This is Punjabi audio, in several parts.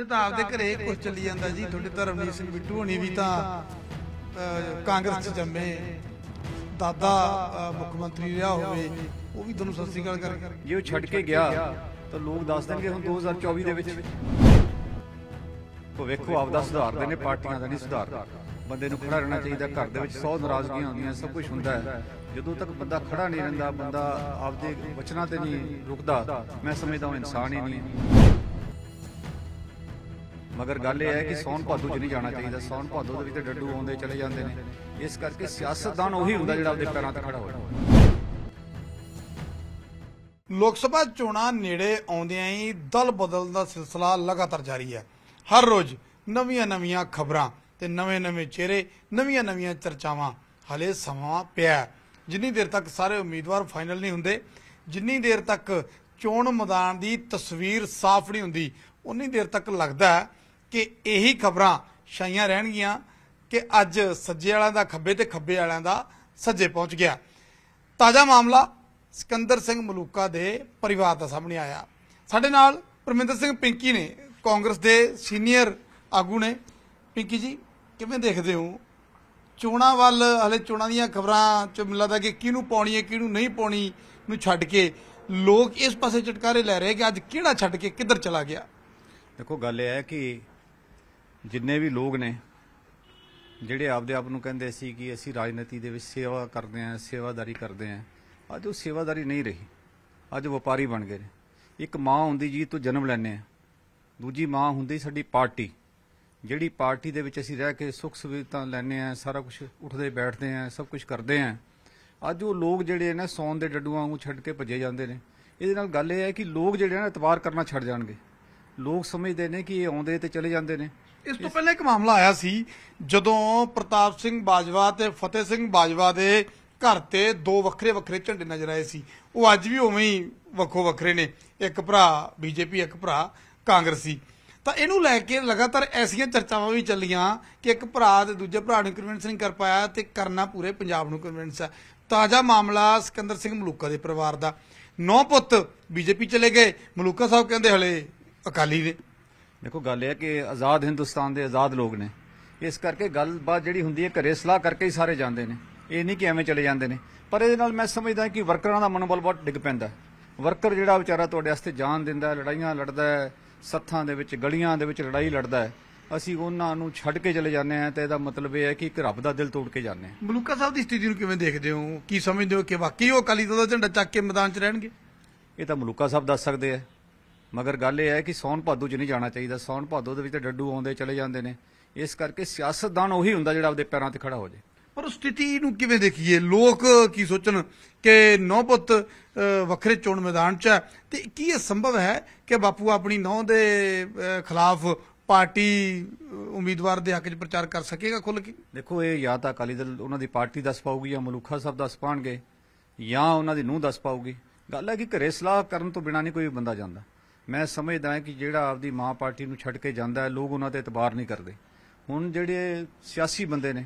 ਇਹ ਤਾਂ ਆਪਦੇ ਘਰੇ ਕੁਝ ਚੱਲੀ ਜਾਂਦਾ ਜੀ ਤੁਹਾਡੇ ਧਰਮਨੀਤ ਸਿੰਘ ਬਿੱਟੂ ਹਣੀ ਵੀ ਤਾਂ ਕਾਂਗਰਸ 'ਚ ਜੰਮੇ ਦਾਦਾ ਮੁੱਖ ਮੰਤਰੀ ਰਿਹਾ ਹੋਵੇ ਉਹ ਵੀ ਤੁਹਾਨੂੰ ਸਤਿ ਸ੍ਰੀ ਅਕਾਲ ਕਰ ਜੇ ਉਹ ਛੱਡ ਕੇ ਗਿਆ ਤਾਂ ਲੋਕ ਦੱਸ ਦੇਣਗੇ ਹੁਣ 2024 ਦੇ ਵਿੱਚ ਉਹ ਵੇਖੋ ਆਪਦਾ ਸੁਧਾਰਦੇ ਨੇ ਪਾਰਟੀਆਂ ਦਾ ਨਹੀਂ ਸੁਧਾਰ ਬੰਦੇ ਨੂੰ ਖੜਾ ਰਹਿਣਾ ਚਾਹੀਦਾ ਘਰ ਦੇ ਵਿੱਚ 100 ਨਾਰਾਜ਼ਗੀਆਂ ਆਉਂਦੀਆਂ ਸਭ ਕੁਝ ਹੁੰਦਾ ਹੈ ਜਦੋਂ ਤੱਕ ਬੰਦਾ ਖੜਾ ਨਹੀਂ ਰਹਿੰਦਾ ਬੰਦਾ ਆਪਦੇ ਵਚਨਾਂ ਤੇ ਨਹੀਂ ਰੁਕਦਾ ਮੈਂ ਸਮਝਦਾ ਉਹ ਇਨਸਾਨ ਹੀ ਨਹੀਂ ਮਗਰ ਗੱਲ ਇਹ ਹੈ ਕਿ ਸੌਨ ਭਾਦੂ 'ਚ ਨਹੀਂ ਜਾਣਾ ਚਾਹੀਦਾ ਸੌਨ ਭਾਦੂ ਦੇ ਵਿੱਚ ਤੇ ਡੱਡੂ ਆਉਂਦੇ ਚਲੇ ਜਾਂਦੇ ਨੇ ਇਸ ਕਰਕੇ ਸਿਆਸਤਦਾਨ ਉਹੀ ਹੁੰਦਾ ਜਿਹੜਾ ਆਪਦੇ ਪੈਰਾਂ ਤੇ ਖੜਾ ਹੋਵੇ ਲੋਕ ਸਭਾ ਚੋਣਾਂ ਨੇੜੇ ਆਉਂਦਿਆਂ ਹੀ ਦਲ ਬਦਲ ਦਾ ਸਿਲਸਿਲਾ ਲਗਾਤਾਰ ਜਾਰੀ ਹੈ ਹਰ ਰੋਜ਼ ਨਵੀਆਂ-ਨਵੀਆਂ ਖਬਰਾਂ ਤੇ ਨਵੇਂ-ਨਵੇਂ ਚਿਹਰੇ ਨਵੀਆਂ-ਨਵੀਆਂ ਚਰਚਾਵਾਂ ਹਲੇ ਸਮਾਂ ਪਿਆ ਜਿੰਨੀ ਦੇਰ ਤੱਕ ਸਾਰੇ ਉਮੀਦਵਾਰ ਫਾਈਨਲ ਨਹੀਂ ਹੁੰਦੇ ਜਿੰਨੀ ਦੇਰ ਤੱਕ ਚੋਣ ਮੈਦਾਨ ਦੀ ਤਸਵੀਰ ਸਾਫ਼ ਨਹੀਂ ਹੁੰਦੀ ਉਨੀ ਦੇਰ ਤੱਕ ਲੱਗਦਾ ਹੈ ਕਿ ਇਹੀ ਖਬਰਾਂ ਛਾਈਆਂ ਰਹਿਣਗੀਆਂ ਕਿ ਅੱਜ ਸੱਜੇ ਵਾਲਿਆਂ ਦਾ ਖੱਬੇ ਤੇ ਖੱਬੇ ਵਾਲਿਆਂ ਦਾ ਸੱਜੇ ਪਹੁੰਚ ਗਿਆ ਤਾਜ਼ਾ ਮਾਮਲਾ ਸਿਕੰਦਰ ਸਿੰਘ ਮਲੂਕਾ ਦੇ ਪਰਿਵਾਰ ਦਾ ਸਾਹਮਣੇ ਆਇਆ ਸਾਡੇ ਨਾਲ ਪਰਮਿੰਦਰ ਸਿੰਘ ਪਿੰਕੀ ਨੇ ਕਾਂਗਰਸ ਦੇ ਸੀਨੀਅਰ ਆਗੂ ਨੇ ਪਿੰਕੀ ਜੀ ਕਿਵੇਂ ਦੇਖਦੇ ਹੋ ਚੋਣਾਂ ਵੱਲ ਹਲੇ ਚੋਣਾਂ ਦੀਆਂ ਖਬਰਾਂ ਚ ਮਿਲਦਾ ਕਿ ਕਿਹਨੂੰ ਪਾਉਣੀ ਹੈ ਕਿਹਨੂੰ ਨਹੀਂ ਪਾਉਣੀ ਨੂੰ ਛੱਡ ਕੇ ਲੋਕ ਇਸ ਪਾਸੇ ਚਟਕਾਰੇ ਲੈ ਰਹੇ ਕਿ ਅੱਜ ਕਿਹੜਾ ਛੱਡ ਕੇ ਕਿੱਧਰ ਚਲਾ ਗਿਆ ਦੇਖੋ ਗੱਲ ਇਹ ਹੈ ਕਿ ਜਿੰਨੇ ਵੀ ਲੋਕ ਨੇ ਜਿਹੜੇ ਆਪਦੇ ਆਪ ਨੂੰ ਕਹਿੰਦੇ ਸੀ ਕਿ ਅਸੀਂ ਰਾਜਨੀਤੀ ਦੇ ਵਿੱਚ ਸੇਵਾ ਕਰਦੇ ਆਂ ਸੇਵਾਦਾਰੀ ਕਰਦੇ ਆਂ ਅੱਜ ਉਹ ਸੇਵਾਦਾਰੀ ਨਹੀਂ ਰਹੀ ਅੱਜ ਵਪਾਰੀ ਬਣ ਗਏ ਨੇ ਇੱਕ ਮਾਂ ਹੁੰਦੀ ਜੀ ਤੋਂ ਜਨਮ ਲੈਨੇ ਆ ਦੂਜੀ ਮਾਂ ਹੁੰਦੀ ਸਾਡੀ ਪਾਰਟੀ ਜਿਹੜੀ ਪਾਰਟੀ ਦੇ ਵਿੱਚ ਅਸੀਂ ਰਹਿ ਕੇ ਸੁੱਖ ਸੁਵਿਧਾ ਲੈਨੇ ਆ ਸਾਰਾ ਕੁਝ ਉੱਠਦੇ ਬੈਠਦੇ ਆ ਸਭ ਕੁਝ ਕਰਦੇ ਆ ਅੱਜ ਉਹ ਲੋਕ ਜਿਹੜੇ ਨੇ ਸੌਣ ਦੇ ਡੱਡੂਆਂ ਵਾਂਗੂ ਛੱਡ ਕੇ ਭੱਜੇ ਜਾਂਦੇ ਨੇ ਇਹਦੇ ਨਾਲ ਗੱਲ ਇਹ ਹੈ ਕਿ ਲੋਕ ਜਿਹੜੇ ਨੇ ਇਤਵਾਰ ਕਰਨਾ ਛੱਡ ਜਾਣਗੇ ਲੋਕ ਸਮਝਦੇ ਨੇ ਕਿ ਇਹ ਆਉਂਦੇ ਤੇ ਚਲੇ ਜਾਂਦੇ ਨੇ ਇਸ ਤੋਂ ਪਹਿਲਾਂ ਇੱਕ ਮਾਮਲਾ ਆਇਆ ਸੀ ਜਦੋਂ ਪ੍ਰਤਾਪ ਸਿੰਘ ਬਾਜਵਾ ਤੇ ਫਤਿਹ ਸਿੰਘ ਬਾਜਵਾ ਦੇ ਘਰ ਤੇ ਦੋ ਵੱਖਰੇ ਵੱਖਰੇ ਝੰਡੇ ਨਜ਼ਰ ਆਏ ਸੀ ਉਹ ਅੱਜ ਵੀ ਉਵੇਂ ਹੀ ਵੱਖੋ ਵੱਖਰੇ ਨੇ ਇੱਕ ਭਰਾ ਬੀਜੇਪੀ ਇੱਕ ਭਰਾ ਕਾਂਗਰਸੀ ਤਾਂ ਇਹਨੂੰ ਲੈ ਕੇ ਲਗਾਤਾਰ ਐਸੀਆਂ ਚਰਚਾਵਾਂ ਵੀ ਚੱਲੀਆਂ ਕਿ ਇੱਕ ਭਰਾ ਤੇ ਦੂਜੇ ਭਰਾ ਨੂੰ ਕਨਵਿੰਸ ਨਹੀਂ ਕਰ ਪਾਇਆ ਤੇ ਕਰਨਾ ਪੂਰੇ ਪੰਜਾਬ ਨੂੰ ਕਨਵਿੰਸ ਹੈ ਤਾਜ਼ਾ ਮਾਮਲਾ ਸਿਕੰਦਰ ਸਿੰਘ ਮਲੂਕਾ ਦੇ ਪਰਿਵਾਰ ਦਾ ਨੌ ਪੁੱਤ ਬੀਜੇਪੀ ਚਲੇ ਗਏ ਮਲੂਕਾ ਸਾਹਿਬ ਕਹਿੰਦੇ ਹਲੇ ਅਕਾਲੀ ਨੇ ਦੇਖੋ ਗੱਲ ਇਹ ਹੈ ਕਿ ਆਜ਼ਾਦ ਹਿੰਦੁਸਤਾਨ ਦੇ ਆਜ਼ਾਦ ਲੋਕ ਨੇ ਇਸ ਕਰਕੇ ਗੱਲਬਾਤ ਜਿਹੜੀ ਹੁੰਦੀ ਹੈ ਘਰੇ ਸਲਾਹ ਕਰਕੇ ਹੀ ਸਾਰੇ ਜਾਂਦੇ ਨੇ ਇਹ ਨਹੀਂ ਕਿ ਐਵੇਂ ਚਲੇ ਜਾਂਦੇ ਨੇ ਪਰ ਇਹਦੇ ਨਾਲ ਮੈਂ ਸਮਝਦਾ ਕਿ ਵਰਕਰਾਂ ਦਾ ਮਨੋਬਲ ਬਹੁਤ ਡਿੱਗ ਪੈਂਦਾ ਵਰਕਰ ਜਿਹੜਾ ਵਿਚਾਰਾ ਤੁਹਾਡੇ ਵਾਸਤੇ ਜਾਨ ਦਿੰਦਾ ਲੜਾਈਆਂ ਲੜਦਾ ਹੈ ਸੱਥਾਂ ਦੇ ਵਿੱਚ ਗਲੀਆਂ ਦੇ ਵਿੱਚ ਲੜਾਈ ਲੜਦਾ ਹੈ ਅਸੀਂ ਉਹਨਾਂ ਨੂੰ ਛੱਡ ਕੇ ਚਲੇ ਜਾਂਦੇ ਆ ਤੇ ਇਹਦਾ ਮਤਲਬ ਇਹ ਹੈ ਕਿ ਇੱਕ ਰੱਬ ਦਾ ਦਿਲ ਤੋੜ ਕੇ ਜਾਂਦੇ ਆ ਮਲੂਕਾ ਸਾਹਿਬ ਦੀ ਸਥਿਤੀ ਨੂੰ ਕਿਵੇਂ ਦੇਖਦੇ ਹੋ ਕੀ ਸਮਝਦੇ ਹੋ ਕਿ ਵਾਕਈ ਉਹ ਅਕਾਲੀ ਦਲ ਦਾ ਝੰਡਾ ਚੱਕ ਕੇ ਮੈਦਾਨ 'ਚ ਰਹਿਣਗੇ ਇਹ ਤਾਂ ਮਲੂਕਾ ਸਾਹਿਬ ਦੱਸ ਸਕਦੇ ਆ ਮਗਰ ਗੱਲ ਇਹ ਹੈ ਕਿ ਸੌਣ ਭਾਦੂ 'ਚ ਨਹੀਂ ਜਾਣਾ ਚਾਹੀਦਾ ਸੌਣ ਭਾਦੂ ਦੇ ਵਿੱਚ ਡੱਡੂ ਆਉਂਦੇ ਚਲੇ ਜਾਂਦੇ ਨੇ ਇਸ ਕਰਕੇ ਸਿਆਸਤਦਾਨ ਉਹੀ ਹੁੰਦਾ ਜਿਹੜਾ ਆਪਦੇ ਪੈਰਾਂ ਤੇ ਖੜਾ ਹੋ ਜਾਏ ਪਰ ਸਥਿਤੀ ਨੂੰ ਕਿਵੇਂ ਦੇਖੀਏ ਲੋਕ ਕੀ ਸੋਚਣ ਕਿ ਨੌਪੁੱਤ ਵੱਖਰੇ ਚੋਣ ਮੈਦਾਨ 'ਚ ਹੈ ਤੇ ਕੀ ਇਹ ਸੰਭਵ ਹੈ ਕਿ ਬਾਪੂ ਆਪਣੀ ਨੌ ਦੇ ਖਿਲਾਫ ਪਾਰਟੀ ਉਮੀਦਵਾਰ ਦੇ ਹੱਕ 'ਚ ਪ੍ਰਚਾਰ ਕਰ ਸਕੇਗਾ ਖੁੱਲ ਕੇ ਦੇਖੋ ਇਹ ਜਾਂ ਤਾਂ ਅਕਾਲੀ ਦਲ ਉਹਨਾਂ ਦੀ ਪਾਰਟੀ ਦੱਸ ਪਾਊਗੀ ਜਾਂ ਮਲੂਖਾ ਸਾਹਿਬ ਦੱਸ ਪਾਣਗੇ ਜਾਂ ਉਹਨਾਂ ਦੀ ਨੂੰ ਦੱਸ ਪਾਊਗੀ ਗੱਲ ਹੈ ਕਿ ਘਰੇ ਸਲਾਹ ਕਰਨ ਤੋਂ ਬਿਨਾ ਨਹੀਂ ਕੋਈ ਬੰਦਾ ਜਾਂਦਾ ਮੈਂ ਸਮਝਦਾ ਹਾਂ ਕਿ ਜਿਹੜਾ ਆਪਦੀ ਮਾਂ ਪਾਰਟੀ ਨੂੰ ਛੱਡ ਕੇ ਜਾਂਦਾ ਹੈ ਲੋਕ ਉਹਨਾਂ ਤੇ ਇਤਬਾਰ ਨਹੀਂ ਕਰਦੇ ਹੁਣ ਜਿਹੜੇ ਸਿਆਸੀ ਬੰਦੇ ਨੇ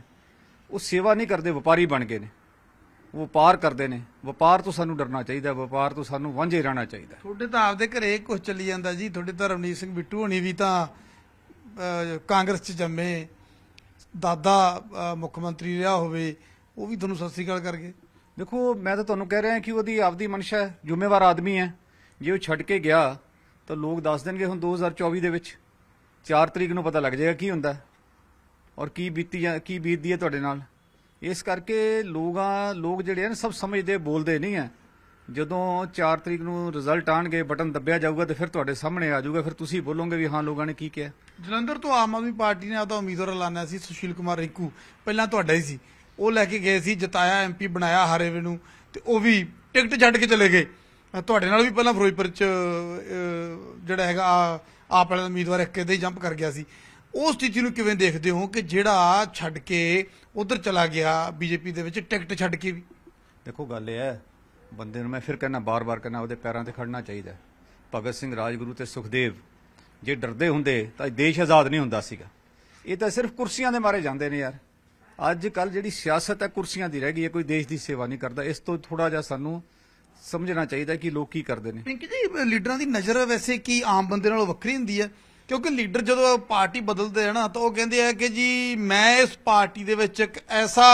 ਉਹ ਸੇਵਾ ਨਹੀਂ ਕਰਦੇ ਵਪਾਰੀ ਬਣ ਗਏ ਨੇ ਵਪਾਰ ਕਰਦੇ ਨੇ ਵਪਾਰ ਤੋਂ ਸਾਨੂੰ ਡਰਨਾ ਚਾਹੀਦਾ ਵਪਾਰ ਤੋਂ ਸਾਨੂੰ ਵਾਂਝੇ ਰਹਿਣਾ ਚਾਹੀਦਾ ਤੁਹਾਡੇ ਤਾਂ ਆਪਦੇ ਘਰੇ ਕੁਝ ਚੱਲੀ ਜਾਂਦਾ ਜੀ ਤੁਹਾਡੇ ਤਾਂ ਰਵਨੀਤ ਸਿੰਘ ਬਿੱਟੂ ਹੋਣੀ ਵੀ ਤਾਂ ਕਾਂਗਰਸ 'ਚ ਜੰਮੇ ਦਾਦਾ ਮੁੱਖ ਮੰਤਰੀ ਰਿਹਾ ਹੋਵੇ ਉਹ ਵੀ ਤੁਹਾਨੂੰ ਸਤਿ ਸ੍ਰੀ ਅਕਾਲ ਕਰਕੇ ਦੇਖੋ ਮੈਂ ਤਾਂ ਤੁਹਾਨੂੰ ਕਹਿ ਰਿਹਾ ਕਿ ਉਹਦੀ ਆਪਦੀ ਮਨਸ਼ਾ ਹੈ ਜ਼ਿੰਮੇਵਾਰ ਆਦਮੀ ਹੈ ਜੇ ਉਹ ਛੱਡ ਕੇ ਗਿਆ ਤਾਂ ਲੋਕ ਦੱਸ ਦੇਣਗੇ ਹੁਣ 2024 ਦੇ ਵਿੱਚ 4 ਤਰੀਕ ਨੂੰ ਪਤਾ ਲੱਗ ਜਾਏਗਾ ਕੀ ਹੁੰਦਾ ਔਰ ਕੀ ਬੀਤੀ ਕੀ ਬੀਤਦੀ ਹੈ ਤੁਹਾਡੇ ਨਾਲ ਇਸ ਕਰਕੇ ਲੋਕਾਂ ਲੋਕ ਜਿਹੜੇ ਹਨ ਸਭ ਸਮਝਦੇ ਬੋਲਦੇ ਨਹੀਂ ਹੈ ਜਦੋਂ 4 ਤਰੀਕ ਨੂੰ ਰਿਜ਼ਲਟ ਆਣਗੇ ਬਟਨ ਦੱਬਿਆ ਜਾਊਗਾ ਤੇ ਫਿਰ ਤੁਹਾਡੇ ਸਾਹਮਣੇ ਆ ਜਾਊਗਾ ਫਿਰ ਤੁਸੀਂ ਬੋਲੋਗੇ ਵੀ ਹਾਂ ਲੋਕਾਂ ਨੇ ਕੀ ਕਿਹਾ ਜਲੰਧਰ ਤੋਂ ਆਮ ਆਦਮੀ ਪਾਰਟੀ ਨੇ ਆਦਾ ਉਮੀਦਵਾਰ ਐਲਾਨਿਆ ਸੀ ਸੁਸ਼ੀਲ ਕੁਮਾਰ ਰਿੰਕੂ ਪਹਿਲਾਂ ਤੁਹਾਡਾ ਹੀ ਸੀ ਉਹ ਲੈ ਕੇ ਗਏ ਸੀ ਜਤਾਇਆ ਐਮਪੀ ਬਣਾਇਆ ਹਰੇਵੇ ਨੂੰ ਤੇ ਉਹ ਵੀ ਟਿਕਟ ਛੱਡ ਕੇ ਚਲੇ ਗਏ ਤੁਹਾਡੇ ਨਾਲ ਵੀ ਪਹਿਲਾਂ ਫਰੋਜਪੁਰ ਚ ਜਿਹੜਾ ਹੈਗਾ ਆਪ ਵਾਲਾ ਉਮੀਦਵਾਰ ਇੱਕ ਹੀ ਜੰਪ ਕਰ ਗਿਆ ਸੀ ਉਸ ਸਥਿਤੀ ਨੂੰ ਕਿਵੇਂ ਦੇਖਦੇ ਹੋ ਕਿ ਜਿਹੜਾ ਛੱਡ ਕੇ ਉਧਰ ਚਲਾ ਗਿਆ ਬੀਜੇਪੀ ਦੇ ਵਿੱਚ ਟਿਕਟ ਛੱਡ ਕੇ ਵੀ ਦੇਖੋ ਗੱਲ ਇਹ ਹੈ ਬੰਦੇ ਨੂੰ ਮੈਂ ਫਿਰ ਕਹਿਣਾ ਬਾਰ-ਬਾਰ ਕਹਿਣਾ ਉਹਦੇ ਪੈਰਾਂ ਤੇ ਖੜਨਾ ਚਾਹੀਦਾ ਭਗਤ ਸਿੰਘ ਰਾਜਗੁਰੂ ਤੇ ਸੁਖਦੇਵ ਜੇ ਡਰਦੇ ਹੁੰਦੇ ਤਾਂ ਦੇਸ਼ ਆਜ਼ਾਦ ਨਹੀਂ ਹੁੰਦਾ ਸੀਗਾ ਇਹ ਤਾਂ ਸਿਰਫ ਕੁਰਸੀਆਂ ਦੇ ਮਾਰੇ ਜਾਂਦੇ ਨੇ ਯਾਰ ਅੱਜ ਕੱਲ ਜਿਹੜੀ ਸਿਆਸਤ ਹੈ ਕੁਰਸੀਆਂ ਦੀ ਰਹਿ ਗਈ ਹੈ ਕੋਈ ਦੇਸ਼ ਦੀ ਸੇਵਾ ਨਹੀਂ ਕਰਦਾ ਇਸ ਤੋਂ ਥੋੜਾ ਜਿਹਾ ਸਾਨੂੰ ਸਮਝਣਾ ਚਾਹੀਦਾ ਕਿ ਲੋਕ ਕੀ ਕਰਦੇ ਨੇ ਪਿੰਕੀ ਜੀ ਲੀਡਰਾਂ ਦੀ ਨਜ਼ਰ ਵੈਸੇ ਕੀ ਆਮ ਬੰਦੇ ਨਾਲੋਂ ਵੱਖਰੀ ਹੁੰਦੀ ਹੈ ਕਿਉਂਕਿ ਲੀਡਰ ਜਦੋਂ ਪਾਰਟੀ ਬਦਲਦੇ ਹਨ ਤਾਂ ਉਹ ਕਹਿੰਦੇ ਆ ਕਿ ਜੀ ਮੈਂ ਇਸ ਪਾਰਟੀ ਦੇ ਵਿੱਚ ਇੱਕ ਐਸਾ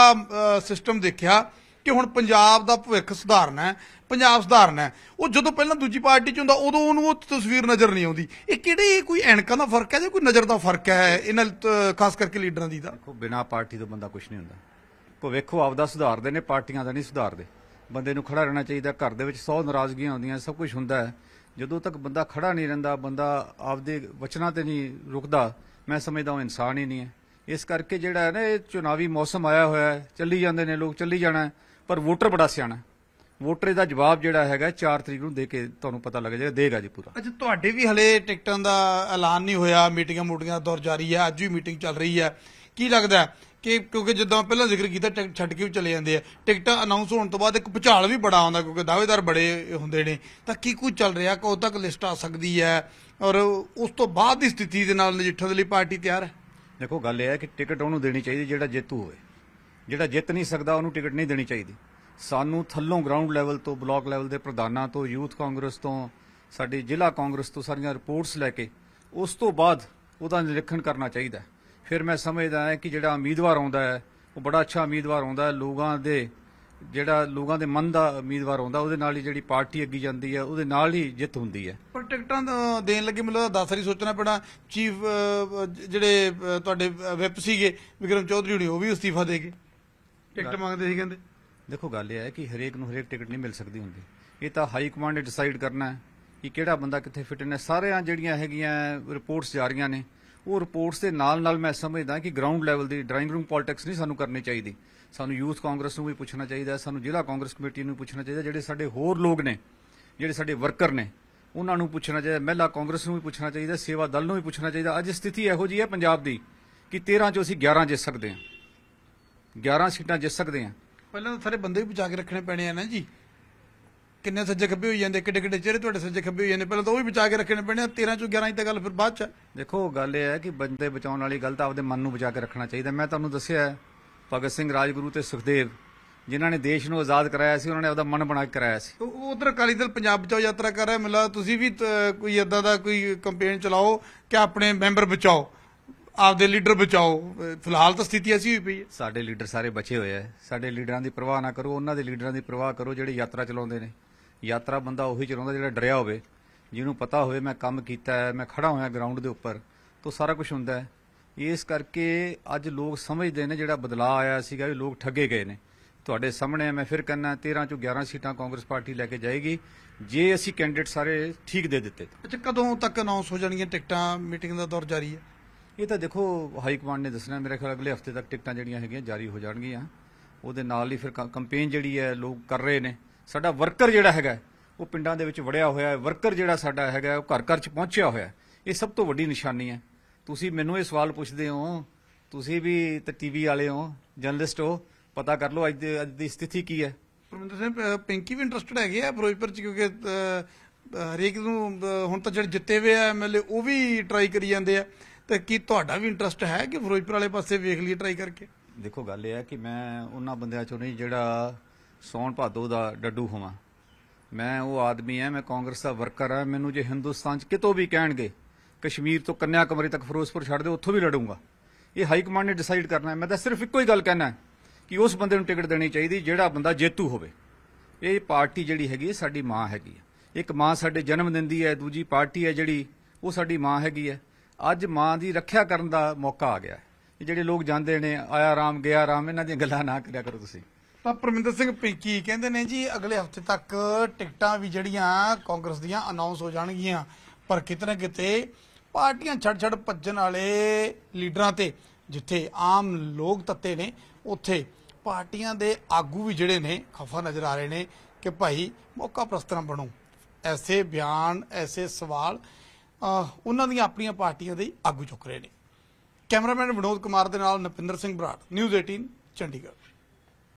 ਸਿਸਟਮ ਦੇਖਿਆ ਕਿ ਹੁਣ ਪੰਜਾਬ ਦਾ ਭਵਿੱਖ ਸੁਧਾਰਨਾ ਹੈ ਪੰਜਾਬ ਸੁਧਾਰਨਾ ਹੈ ਉਹ ਜਦੋਂ ਪਹਿਲਾਂ ਦੂਜੀ ਪਾਰਟੀ 'ਚ ਹੁੰਦਾ ਉਦੋਂ ਉਹਨੂੰ ਉਹ ਤਸਵੀਰ ਨਜ਼ਰ ਨਹੀਂ ਆਉਂਦੀ ਇਹ ਕਿਹੜੇ ਕੋਈ ਐਣਕਾਂ ਦਾ ਫਰਕ ਹੈ ਜਾਂ ਕੋਈ ਨਜ਼ਰ ਦਾ ਫਰਕ ਹੈ ਇਹਨਾਂ ਖਾਸ ਕਰਕੇ ਲੀਡਰਾਂ ਦੀ ਦਾ ਬਿਨਾ ਪਾਰਟੀ ਤੋਂ ਬੰਦਾ ਕੁਝ ਨਹੀਂ ਹੁੰਦਾ ਭਵਿੱਖ ਆਪ ਆਪਦਾ ਸੁਧਾਰਦੇ ਨੇ ਪਾਰਟੀਆਂ ਦਾ ਨਹੀਂ ਸੁਧਾਰਦੇ ਬੰਦੇ ਨੂੰ ਖੜਾ ਰਹਿਣਾ ਚਾਹੀਦਾ ਘਰ ਦੇ ਵਿੱਚ 100 ਨਾਰਾਜ਼ਗੀਆਂ ਆਉਂਦੀਆਂ ਸਭ ਕੁਝ ਹੁੰਦਾ ਹੈ ਜਦੋਂ ਤੱਕ ਬੰਦਾ ਖੜਾ ਨਹੀਂ ਰਹਿੰਦਾ ਬੰਦਾ ਆਪਦੇ ਵਚਨਾਂ ਤੇ ਨਹੀਂ ਰੁਕਦਾ ਮੈਂ ਸਮਝਦਾ ਉਹ ਇਨਸਾਨ ਹੀ ਨਹੀਂ ਹੈ ਇਸ ਕਰਕੇ ਜਿਹੜਾ ਹੈ ਨਾ ਇਹ ਚੋਣਾਵੀ ਮੌਸਮ ਆਇਆ ਹੋਇਆ ਹੈ ਚੱਲੀ ਜਾਂਦੇ ਨੇ ਲੋਕ ਚੱਲੀ ਜਾਣਾ ਪਰ ਵੋਟਰ ਬੜਾ ਸਿਆਣਾ ਵੋਟਰ ਦਾ ਜਵਾਬ ਜਿਹੜਾ ਹੈਗਾ 4 ਤਰੀਕ ਨੂੰ ਦੇ ਕੇ ਤੁਹਾਨੂੰ ਪਤਾ ਲੱਗ ਜਾਏਗਾ ਦੇਗਾ ਜੀ ਪੂਰਾ ਅੱਜ ਤੁਹਾਡੇ ਵੀ ਹਲੇ ਟਿਕਟਾਂ ਦਾ ਐਲਾਨ ਨਹੀਂ ਹੋਇਆ ਮੀਟਿੰਗਾਂ ਮੂਟਿੰਗਾਂ ਦਾ ਦੌਰ ਜਾਰੀ ਹੈ ਅੱਜ ਵੀ ਮੀਟਿੰਗ ਚੱਲ ਰਹੀ ਹੈ ਕੀ ਲੱਗਦਾ ਕਿ ਕਿਉਂਕਿ ਜਿੱਦਾਂ ਪਹਿਲਾਂ ਜ਼ਿਕਰ ਕੀਤਾ ਛੱਡ ਕੇ ਵੀ ਚਲੇ ਜਾਂਦੇ ਆ ਟਿਕਟਾਂ ਅਨਾਉਂਸ ਹੋਣ ਤੋਂ ਬਾਅਦ ਇੱਕ ਭੁਚਾਲ ਵੀ ਬੜਾ ਆਉਂਦਾ ਕਿਉਂਕਿ ਦਾਅਵੇਦਾਰ ਬੜੇ ਹੁੰਦੇ ਨੇ ਤਾਂ ਕੀ ਕੁਝ ਚੱਲ ਰਿਹਾ ਉਹ ਤੱਕ ਲਿਸਟ ਆ ਸਕਦੀ ਹੈ ਔਰ ਉਸ ਤੋਂ ਬਾਅਦ ਦੀ ਸਥਿਤੀ ਦੇ ਨਾਲ ਨਜਿੱਠਣ ਦੇ ਲਈ ਪਾਰਟੀ ਤਿਆਰ ਹੈ ਦੇਖੋ ਗੱਲ ਇਹ ਹੈ ਕਿ ਟਿਕਟ ਉਹਨੂੰ ਦੇਣੀ ਚਾਹੀਦੀ ਜਿਹੜਾ ਜੇਤੂ ਹੋਵੇ ਜਿਹੜਾ ਜਿੱਤ ਨਹੀਂ ਸਕਦਾ ਉਹਨੂੰ ਟਿਕਟ ਨਹੀਂ ਦੇਣੀ ਚਾਹੀਦੀ ਸਾਨੂੰ ਥੱਲੋਂ ਗਰਾਊਂਡ ਲੈਵਲ ਤੋਂ ਬਲਾਕ ਲੈਵਲ ਦੇ ਪ੍ਰਧਾਨਾਂ ਤੋਂ ਯੂਥ ਕਾਂਗਰਸ ਤੋਂ ਸਾਡੀ ਜ਼ਿਲ੍ਹਾ ਕਾਂਗਰਸ ਤੋਂ ਸਾਰੀਆਂ ਰਿਪੋਰਟਸ ਲੈ ਕੇ ਉਸ ਤੋਂ ਬਾਅਦ ਉਹਦਾ ਨਿਰੀਖਣ ਕਰਨਾ ਚਾਹੀਦਾ ਫਿਰ ਮੈਂ ਸਮਝਦਾ ਹਾਂ ਕਿ ਜਿਹੜਾ ਉਮੀਦਵਾਰ ਆਉਂਦਾ ਹੈ ਉਹ ਬੜਾ ਅੱਛਾ ਉਮੀਦਵਾਰ ਆਉਂਦਾ ਹੈ ਲੋਕਾਂ ਦੇ ਜਿਹੜਾ ਲੋਕਾਂ ਦੇ ਮਨ ਦਾ ਉਮੀਦਵਾਰ ਆਉਂਦਾ ਉਹਦੇ ਨਾਲ ਹੀ ਜਿਹੜੀ ਪਾਰਟੀ ਅੱਗੇ ਜਾਂਦੀ ਹੈ ਉਹਦੇ ਨਾਲ ਹੀ ਜਿੱਤ ਹੁੰਦੀ ਹੈ ਪਰ ਟਿਕਟਾਂ ਦੇਣ ਲੱਗੇ ਮੈਨੂੰ ਲੱਗਦਾ 10 ਵਾਰੀ ਸੋਚਣਾ ਪੈਣਾ ਚੀਫ ਜਿਹੜੇ ਤੁਹਾਡੇ ਵਿਪ ਸੀਗੇ ਵਿਕਰਮ ਚੌਧਰੀ ਹੁਣੀ ਉਹ ਵੀ ਅਸਤੀਫਾ ਦੇ ਕੇ ਟਿਕਟ ਮੰਗਦੇ ਸੀ ਕਹਿੰਦੇ ਦੇਖੋ ਗੱਲ ਇਹ ਹੈ ਕਿ ਹਰੇਕ ਨੂੰ ਹਰੇਕ ਟਿਕਟ ਨਹੀਂ ਮਿਲ ਸਕਦੀ ਹੁੰਦੀ ਇਹ ਤਾਂ ਹਾਈ ਕਮਾਂਡ ਡਿਸਾਈਡ ਕਰਨਾ ਹੈ ਕਿ ਕਿਹੜਾ ਬੰਦਾ ਕਿੱਥੇ ਫਿਟ ਨੇ ਸਾਰਿਆਂ ਜਿਹੜੀਆਂ ਹੈਗੀਆਂ ਰਿਪੋਰਟਸ ਜਾ ਰਹੀਆਂ ਨੇ ਉਹ ਰਿਪੋਰਟਸ ਦੇ ਨਾਲ ਨਾਲ ਮੈਂ ਸਮਝਦਾ ਕਿ ਗਰਾਊਂਡ ਲੈਵਲ ਦੀ ਡਰਾਇੰਗ ਰੂਮ ਪੋਲਿਟਿਕਸ ਨਹੀਂ ਸਾਨੂੰ ਕਰਨੀ ਚਾਹੀਦੀ ਸਾਨੂੰ ਯੂਥ ਕਾਂਗਰਸ ਨੂੰ ਵੀ ਪੁੱਛਣਾ ਚਾਹੀਦਾ ਸਾਨੂੰ ਜ਼ਿਲ੍ਹਾ ਕਾਂਗਰਸ ਕਮੇਟੀ ਨੂੰ ਪੁੱਛਣਾ ਚਾਹੀਦਾ ਜਿਹੜੇ ਸਾਡੇ ਹੋਰ ਲੋਕ ਨੇ ਜਿਹੜੇ ਸਾਡੇ ਵਰਕਰ ਨੇ ਉਹਨਾਂ ਨੂੰ ਪੁੱਛਣਾ ਚਾਹੀਦਾ ਮਹਿਲਾ ਕਾਂਗਰਸ ਨੂੰ ਵੀ ਪੁੱਛਣਾ ਚਾਹੀਦਾ ਸੇਵਾ ਦਲ ਨੂੰ ਵੀ ਪੁੱਛਣਾ ਚਾਹੀਦਾ ਅੱਜ ਸਥਿਤੀ ਇਹੋ ਜੀ ਹੈ ਪੰਜਾਬ ਦੀ ਕਿ 13 ਚੋਂ ਅਸੀਂ 11 ਜਿੱਤ ਸਕਦੇ ਹਾਂ 11 ਸੀਟਾਂ ਜਿੱਤ ਸਕਦੇ ਹਾਂ ਪਹਿਲਾਂ ਤਾਂ ਸਾਰੇ ਬੰਦੇ ਵੀ ਪਹੁੰਚਾ ਕੇ ਰੱਖਣੇ ਪੈਣੇ ਆ ਨਾ ਜੀ ਕਿੰਨੇ ਸੱਜੇ ਖੱਬੇ ਹੋਈ ਜਾਂਦੇ ਕਿੱਡੇ ਕਿੱਡੇ ਚਿਹਰੇ ਤੁਹਾਡੇ ਸੱਜੇ ਖੱਬੇ ਹੋਈ ਜਾਂਦੇ ਪਹਿਲਾਂ ਤਾਂ ਉਹ ਵੀ ਬਚਾ ਕੇ ਰੱਖਣੇ ਪੈਣੇ 13 ਚੋਂ 11 ਤਾਂ ਗੱਲ ਫਿਰ ਬਾਅਦ ਚ ਦੇਖੋ ਗੱਲ ਇਹ ਹੈ ਕਿ ਬੰਦੇ ਬਚਾਉਣ ਵਾਲੀ ਗੱਲ ਤਾਂ ਆਪਦੇ ਮਨ ਨੂੰ ਬਚਾ ਕੇ ਰੱਖਣਾ ਚਾਹੀਦਾ ਮੈਂ ਤੁਹਾਨੂੰ ਦੱਸਿਆ ਭਗਤ ਸਿੰਘ ਰਾਜਗੁਰੂ ਤੇ ਸੁਖਦੇਵ ਜਿਨ੍ਹਾਂ ਨੇ ਦੇਸ਼ ਨੂੰ ਆਜ਼ਾਦ ਕਰਾਇਆ ਸੀ ਉਹਨਾਂ ਨੇ ਆਪਦਾ ਮਨ ਬਣਾ ਕੇ ਕਰਾਇਆ ਸੀ ਉਧਰ ਅਕਾਲੀ ਦਲ ਪੰਜਾਬ ਚੋਂ ਯਾਤਰਾ ਕਰ ਰਿਹਾ ਮਿਲਾ ਤੁਸੀਂ ਵੀ ਕੋਈ ਇਦਾਂ ਦਾ ਕੋਈ ਕੈਂਪੇਨ ਚਲਾਓ ਕਿ ਆਪਣੇ ਮੈਂਬਰ ਬਚਾਓ ਆਪਦੇ ਲੀਡਰ ਬਚਾਓ ਫਿਲਹਾਲ ਤਾਂ ਸਥਿਤੀ ਐਸੀ ਹੋਈ ਪਈ ਹੈ ਸਾਡੇ ਲੀਡਰ ਸਾਰੇ ਬਚੇ ਹੋਏ ਆ ਸਾਡੇ ਲੀਡਰਾਂ ਦੀ ਪਰਵਾਹ ਨਾ ਕਰੋ ਉਹਨਾਂ ਦੇ ਲੀਡਰਾਂ ਦੀ ਪਰਵਾਹ ਕਰੋ ਜਿਹੜੇ ਯਾਤਰਾ ਚਲਾਉਂਦੇ ਨੇ ਯਾਤਰਾ ਬੰਦਾ ਉਹੀ ਚਲਾਉਂਦਾ ਜਿਹੜਾ ਡਰਿਆ ਹੋਵੇ ਜਿਹਨੂੰ ਪਤਾ ਹੋਵੇ ਮੈਂ ਕੰਮ ਕੀਤਾ ਹੈ ਮੈਂ ਖੜਾ ਹੋਇਆ ਗਰਾਊਂਡ ਦੇ ਉੱਪਰ ਤੋਂ ਸਾਰਾ ਕੁਝ ਹੁੰਦਾ ਹੈ ਇਸ ਕਰਕੇ ਅੱਜ ਲੋਕ ਸਮਝਦੇ ਨੇ ਜਿਹੜਾ ਬਦਲਾਅ ਆਇਆ ਸੀਗਾ ਵੀ ਲੋਕ ਠੱਗੇ ਗਏ ਨੇ ਤੁਹਾਡੇ ਸਾਹਮਣੇ ਮੈਂ ਫਿਰ ਕਹਿੰਦਾ 13 ਚੋਂ 11 ਸੀਟਾਂ ਕਾਂਗਰਸ ਪਾਰਟੀ ਲੈ ਕੇ ਜਾਏਗੀ ਜੇ ਅਸੀਂ ਕੈਂਡੀਡੇਟ ਸਾਰੇ ਠੀਕ ਦੇ ਦਿੱਤੇ ਅੱਛਾ ਕਦੋਂ ਤੱਕ ਅਨਾਉਂਸ ਹੋ ਜਾਣਗੀਆਂ ਟਿਕਟਾਂ ਮੀਟਿੰਗ ਦਾ ਦੌਰ ਜਾਰੀ ਹੈ ਇਹ ਤਾਂ ਦੇਖੋ ਹਾਈ ਕਮਾਂਡ ਨੇ ਦੱਸਣਾ ਮੇਰੇ ਖਿਆਲ ਅਗਲੇ ਹਫਤੇ ਤੱਕ ਟਿਕਟਾਂ ਜਿਹੜੀਆਂ ਹੈਗੀਆਂ ਜਾਰੀ ਹੋ ਜਾਣਗੀਆਂ ਉਹਦੇ ਨਾਲ ਹੀ ਫਿਰ ਕੰਪੇਨ ਜਿਹੜੀ ਹੈ ਲੋਕ ਕਰ ਰਹੇ ਨੇ ਸਾਡਾ ਵਰਕਰ ਜਿਹੜਾ ਹੈਗਾ ਉਹ ਪਿੰਡਾਂ ਦੇ ਵਿੱਚ ਵੜਿਆ ਹੋਇਆ ਹੈ ਵਰਕਰ ਜਿਹੜਾ ਸਾਡਾ ਹੈਗਾ ਉਹ ਘਰ ਘਰ 'ਚ ਪਹੁੰਚਿਆ ਹੋਇਆ ਇਹ ਸਭ ਤੋਂ ਵੱਡੀ ਨਿਸ਼ਾਨੀ ਹੈ ਤੁਸੀਂ ਮੈਨੂੰ ਇਹ ਸਵਾਲ ਪੁੱਛਦੇ ਹੋ ਤੁਸੀਂ ਵੀ ਤੇ ਟੀਵੀ ਵਾਲੇ ਹੋ ਜਰਨਲਿਸਟ ਹੋ ਪਤਾ ਕਰ ਲਓ ਅੱਜ ਦੀ ਅੱਜ ਦੀ ਸਥਿਤੀ ਕੀ ਹੈ ਪਰਮਿੰਦਰ ਸਿੰਘ ਪਿੰਕੀ ਵੀ ਇੰਟਰਸਟਡ ਹੈਗੇ ਆ ਫਿਰੋਜ਼ਪੁਰ 'ਚ ਕਿਉਂਕਿ ਹਰੇਕ ਨੂੰ ਹੁਣ ਤਾਂ ਜਿਹੜੇ ਜਿੱਤੇ ਹੋਏ ਆ ਐਮਐਲਏ ਉਹ ਵੀ ਟਰਾਈ ਕਰੀ ਜਾਂਦੇ ਆ ਤੇ ਕੀ ਤੁਹਾਡਾ ਵੀ ਇੰਟਰਸਟ ਹੈ ਕਿ ਫਿਰੋਜ਼ਪੁਰ ਵਾਲੇ ਪਾਸੇ ਵੇਖ ਲਈ ਟਰਾਈ ਕਰਕੇ ਦੇਖੋ ਗੱਲ ਇਹ ਹੈ ਕਿ ਮੈਂ ਉਹਨਾਂ ਬੰਦਿਆਂ ਚੋਂ ਨਹੀਂ ਜਿਹੜਾ ਸੌਣ ਭਾਦੋ ਦਾ ਡੱਡੂ ਹੋਵਾਂ ਮੈਂ ਉਹ ਆਦਮੀ ਐ ਮੈਂ ਕਾਂਗਰਸ ਦਾ ਵਰਕਰ ਐ ਮੈਨੂੰ ਜੇ ਹਿੰਦੁਸਤਾਨ 'ਚ ਕਿਤੋਂ ਵੀ ਕਹਿਣਗੇ ਕਸ਼ਮੀਰ ਤੋਂ ਕੰਨਿਆ ਕੁਮਾਰੀ ਤੱਕ ਫਿਰੋਜ਼ਪੁਰ ਛੱਡ ਦੇ ਉੱਥੋਂ ਵੀ ਲੜੂੰਗਾ ਇਹ ਹਾਈ ਕਮਾਂਡ ਨੇ ਡਿਸਾਈਡ ਕਰਨਾ ਮੈਂ ਤਾਂ ਸਿਰਫ ਇੱਕੋ ਹੀ ਗੱਲ ਕਹਿਣਾ ਕਿ ਉਸ ਬੰਦੇ ਨੂੰ ਟਿਕਟ ਦੇਣੀ ਚਾਹੀਦੀ ਜਿਹੜਾ ਬੰਦਾ ਜੇਤੂ ਹੋਵੇ ਇਹ ਪਾਰਟੀ ਜਿਹੜੀ ਹੈਗੀ ਸਾਡੀ ਮਾਂ ਹੈਗੀ ਹੈ ਇੱਕ ਮਾਂ ਸਾਡੇ ਜਨਮ ਦਿੰਦੀ ਹੈ ਦੂਜੀ ਪਾਰਟੀ ਹੈ ਜਿਹੜੀ ਉਹ ਸਾਡੀ ਮਾਂ ਹੈਗੀ ਹੈ ਅੱਜ ਮਾਂ ਦੀ ਰੱਖਿਆ ਕਰਨ ਦਾ ਮੌਕਾ ਆ ਗਿਆ ਜਿਹੜੇ ਲੋਕ ਜਾਂਦੇ ਨੇ ਆਇਆ ਰਾਮ ਗਿਆ ਰਾਮ ਇਹਨਾਂ ਦੀਆਂ ਗੱਲਾਂ ਨਾ ਕਰਿਆ ਕਰੋ ਤੁਸੀਂ ਤਾਂ ਪਰਮਿੰਦਰ ਸਿੰਘ ਪੀਕੀ ਕਹਿੰਦੇ ਨੇ ਜੀ ਅਗਲੇ ਹਫਤੇ ਤੱਕ ਟਿਕਟਾਂ ਵੀ ਜਿਹੜੀਆਂ ਕਾਂਗਰਸ ਦੀਆਂ ਅਨਾਉਂਸ ਹੋ ਜਾਣਗੀਆਂ ਪਰ ਕਿਤਨੇ ਕਿਤੇ ਪਾਰਟੀਆਂ ਛੜ ਛੜ ਭੱਜਣ ਵਾਲੇ ਲੀਡਰਾਂ ਤੇ ਜਿੱਥੇ ਆਮ ਲੋਕ ਤੱਤੇ ਨੇ ਉੱਥੇ ਪਾਰਟੀਆਂ ਦੇ ਆਗੂ ਵੀ ਜਿਹੜੇ ਨੇ ਖਫਾ ਨਜ਼ਰ ਆ ਰਹੇ ਨੇ ਕਿ ਭਾਈ ਮੌਕਾ ਪ੍ਰਸਤਨਾ ਬਣੋ ਐਸੇ ਬਿਆਨ ਐਸੇ ਸਵਾਲ ਉਹਨਾਂ ਦੀਆਂ ਆਪਣੀਆਂ ਪਾਰਟੀਆਂ ਦੇ ਆਗੂ ਚੁੱਕ ਰਹੇ ਨੇ ਕੈਮਰਾਮੈਨ ਵਿਨੋਦ ਕੁਮਾਰ ਦੇ ਨਾਲ ਨਪਿੰਦਰ ਸਿੰਘ ਬਰਾੜ ਨਿਊਜ਼ 18 ਚੰਡੀਗੜ੍ਹ